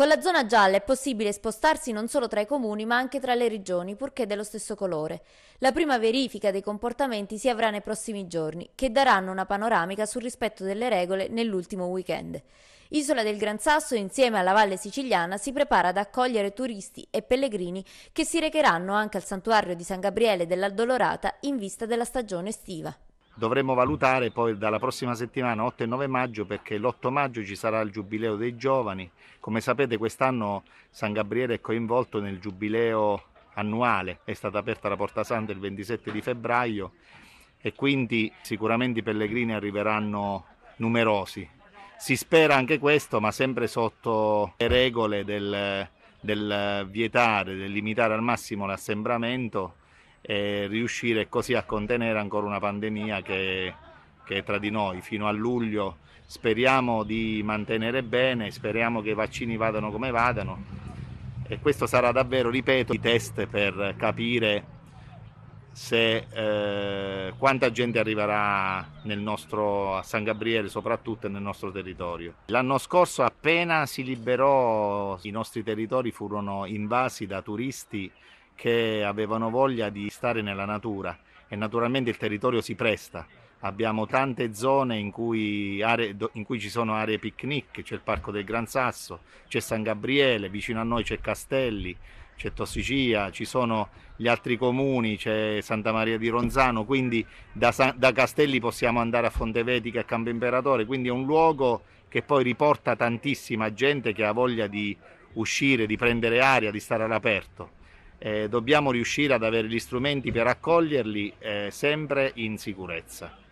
Con la zona gialla è possibile spostarsi non solo tra i comuni ma anche tra le regioni, purché dello stesso colore. La prima verifica dei comportamenti si avrà nei prossimi giorni, che daranno una panoramica sul rispetto delle regole nell'ultimo weekend. Isola del Gran Sasso, insieme alla Valle Siciliana, si prepara ad accogliere turisti e pellegrini che si recheranno anche al santuario di San Gabriele dell'Addolorata in vista della stagione estiva dovremmo valutare poi dalla prossima settimana 8 e 9 maggio perché l'8 maggio ci sarà il giubileo dei giovani. Come sapete quest'anno San Gabriele è coinvolto nel giubileo annuale, è stata aperta la Porta Santa il 27 di febbraio e quindi sicuramente i pellegrini arriveranno numerosi. Si spera anche questo, ma sempre sotto le regole del, del vietare, del limitare al massimo l'assembramento e riuscire così a contenere ancora una pandemia che, che è tra di noi fino a luglio. Speriamo di mantenere bene, speriamo che i vaccini vadano come vadano e questo sarà davvero, ripeto, i test per capire se eh, quanta gente arriverà nostro, a San Gabriele soprattutto nel nostro territorio. L'anno scorso appena si liberò i nostri territori furono invasi da turisti che avevano voglia di stare nella natura e naturalmente il territorio si presta. Abbiamo tante zone in cui, aree, in cui ci sono aree picnic, c'è il Parco del Gran Sasso, c'è San Gabriele, vicino a noi c'è Castelli, c'è Tossicia, ci sono gli altri comuni, c'è Santa Maria di Ronzano, quindi da, San, da Castelli possiamo andare a Fontevetica, a Campo Imperatore, quindi è un luogo che poi riporta tantissima gente che ha voglia di uscire, di prendere aria, di stare all'aperto eh, dobbiamo riuscire ad avere gli strumenti per accoglierli eh, sempre in sicurezza.